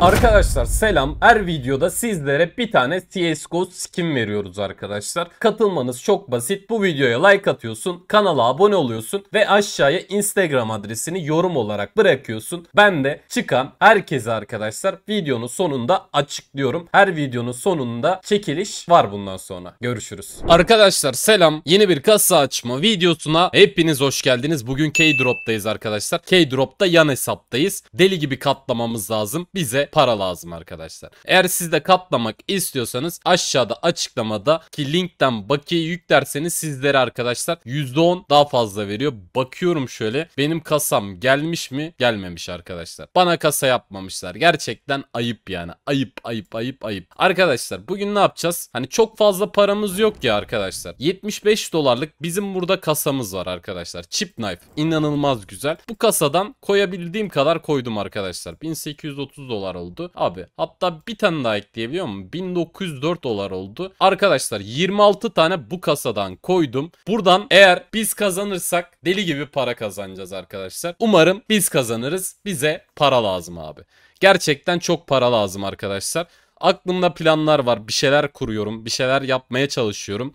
Arkadaşlar selam. Her videoda sizlere bir tane CSGO skin veriyoruz arkadaşlar. Katılmanız çok basit. Bu videoya like atıyorsun, kanala abone oluyorsun ve aşağıya Instagram adresini yorum olarak bırakıyorsun. Ben de çıkan herkese arkadaşlar videonun sonunda açıklıyorum. Her videonun sonunda çekiliş var bundan sonra. Görüşürüz. Arkadaşlar selam. Yeni bir kasa açma videosuna hepiniz hoş geldiniz. Bugün K-Drop'tayız arkadaşlar. K-Drop'ta yan hesaptayız. Deli gibi katlamamız lazım. Bize para lazım arkadaşlar. Eğer siz de katlamak istiyorsanız aşağıda açıklamada ki linkten bakiye yüklerseniz sizlere arkadaşlar %10 daha fazla veriyor. Bakıyorum şöyle benim kasam gelmiş mi? Gelmemiş arkadaşlar. Bana kasa yapmamışlar. Gerçekten ayıp yani. Ayıp ayıp ayıp ayıp. Arkadaşlar bugün ne yapacağız? Hani çok fazla paramız yok ya arkadaşlar. 75 dolarlık bizim burada kasamız var arkadaşlar. Chip knife. inanılmaz güzel. Bu kasadan koyabildiğim kadar koydum arkadaşlar. 1830 dolar dolar oldu. Abi hatta bir tane daha ekleyebiliyor muyum? 1904 dolar oldu. Arkadaşlar 26 tane bu kasadan koydum. Buradan eğer biz kazanırsak deli gibi para kazanacağız arkadaşlar. Umarım biz kazanırız. Bize para lazım abi. Gerçekten çok para lazım arkadaşlar. Aklımda planlar var. Bir şeyler kuruyorum. Bir şeyler yapmaya çalışıyorum.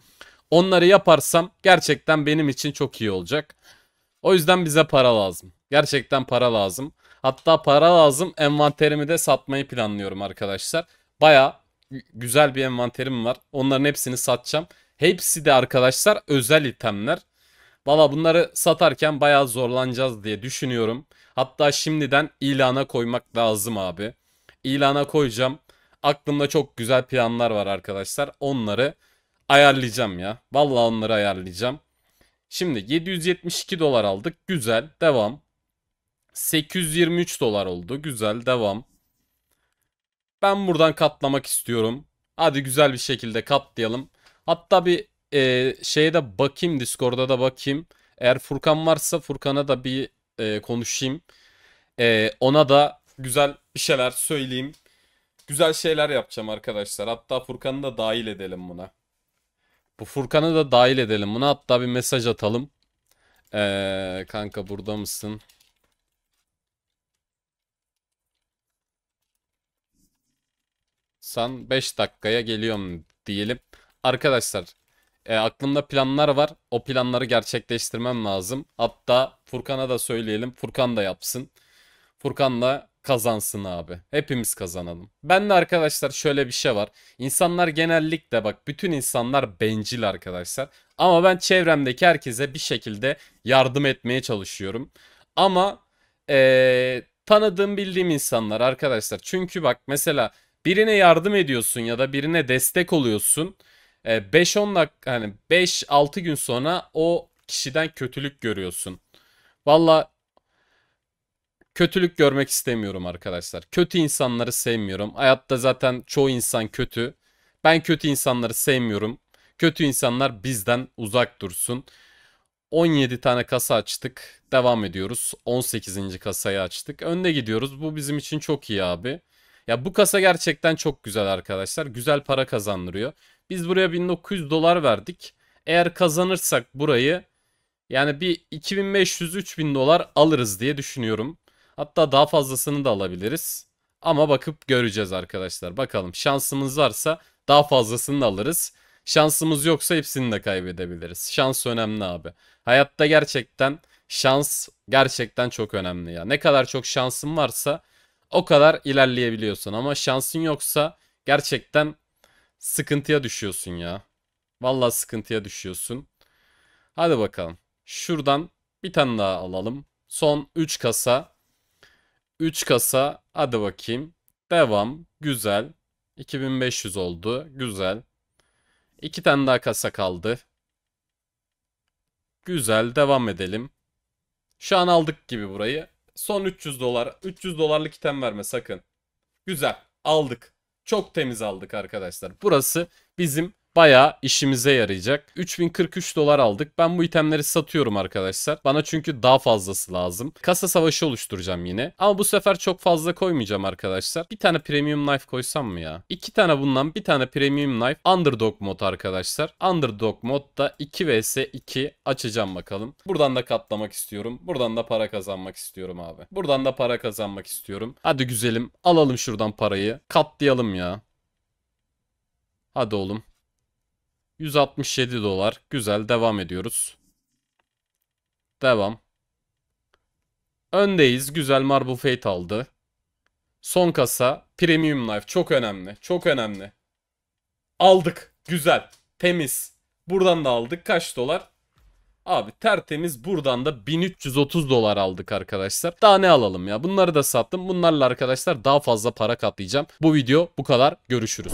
Onları yaparsam gerçekten benim için çok iyi olacak. O yüzden bize para lazım. Gerçekten para lazım. Hatta para lazım. Envanterimi de satmayı planlıyorum arkadaşlar. Baya güzel bir envanterim var. Onların hepsini satacağım. Hepsi de arkadaşlar özel itemler. Valla bunları satarken baya zorlanacağız diye düşünüyorum. Hatta şimdiden ilana koymak lazım abi. İlana koyacağım. Aklımda çok güzel planlar var arkadaşlar. Onları ayarlayacağım ya. Valla onları ayarlayacağım. Şimdi 772 dolar aldık. Güzel. Devam. 823 dolar oldu. Güzel devam. Ben buradan katlamak istiyorum. Hadi güzel bir şekilde katlayalım. Hatta bir e, şeye de bakayım Discord'a da bakayım. Eğer Furkan varsa Furkan'a da bir e, konuşayım. E, ona da güzel bir şeyler söyleyeyim. Güzel şeyler yapacağım arkadaşlar. Hatta Furkan'ı da dahil edelim buna. Bu Furkan'ı da dahil edelim buna. Hatta bir mesaj atalım. E, kanka burada mısın? san 5 dakikaya geliyorum diyelim. Arkadaşlar e, aklımda planlar var. O planları gerçekleştirmem lazım. Hatta Furkan'a da söyleyelim. Furkan da yapsın. Furkan da kazansın abi. Hepimiz kazanalım. Ben de arkadaşlar şöyle bir şey var. İnsanlar genellikle bak bütün insanlar bencil arkadaşlar. Ama ben çevremdeki herkese bir şekilde yardım etmeye çalışıyorum. Ama ee, tanıdığım bildiğim insanlar arkadaşlar. Çünkü bak mesela birine yardım ediyorsun ya da birine destek oluyorsun. 5-10 dakika hani 5-6 gün sonra o kişiden kötülük görüyorsun. Valla kötülük görmek istemiyorum arkadaşlar. Kötü insanları sevmiyorum. Hayatta zaten çoğu insan kötü. Ben kötü insanları sevmiyorum. Kötü insanlar bizden uzak dursun. 17 tane kasa açtık. Devam ediyoruz. 18. kasayı açtık. Önde gidiyoruz. Bu bizim için çok iyi abi. Ya bu kasa gerçekten çok güzel arkadaşlar. Güzel para kazandırıyor. Biz buraya 1900 dolar verdik. Eğer kazanırsak burayı yani bir 2500-3000 dolar alırız diye düşünüyorum. Hatta daha fazlasını da alabiliriz. Ama bakıp göreceğiz arkadaşlar. Bakalım şansımız varsa daha fazlasını da alırız. Şansımız yoksa hepsini de kaybedebiliriz. Şans önemli abi. Hayatta gerçekten şans gerçekten çok önemli ya. Ne kadar çok şansın varsa o kadar ilerleyebiliyorsun. Ama şansın yoksa gerçekten sıkıntıya düşüyorsun ya. Vallahi sıkıntıya düşüyorsun. Hadi bakalım. Şuradan bir tane daha alalım. Son 3 kasa. 3 kasa. Hadi bakayım. Devam. Güzel. 2500 oldu. Güzel. 2 tane daha kasa kaldı. Güzel. Devam edelim. Şu an aldık gibi burayı. Son 300 dolar. 300 dolarlık item verme sakın. Güzel. Aldık. Çok temiz aldık arkadaşlar. Burası bizim Baya işimize yarayacak. 3043 dolar aldık. Ben bu itemleri satıyorum arkadaşlar. Bana çünkü daha fazlası lazım. Kasa savaşı oluşturacağım yine. Ama bu sefer çok fazla koymayacağım arkadaşlar. Bir tane premium knife koysam mı ya? İki tane bundan bir tane premium knife. Underdog mod arkadaşlar. Underdog modda 2 vs 2 açacağım bakalım. Buradan da katlamak istiyorum. Buradan da para kazanmak istiyorum abi. Buradan da para kazanmak istiyorum. Hadi güzelim alalım şuradan parayı. Katlayalım ya. Hadi oğlum. 167 dolar. Güzel devam ediyoruz. Devam. Öndeyiz. Güzel Marble Fate aldı. Son kasa. Premium Life. Çok önemli. Çok önemli. Aldık. Güzel. Temiz. Buradan da aldık. Kaç dolar? Abi tertemiz buradan da 1330 dolar aldık arkadaşlar. Daha ne alalım ya? Bunları da sattım. Bunlarla arkadaşlar daha fazla para katlayacağım. Bu video bu kadar. Görüşürüz.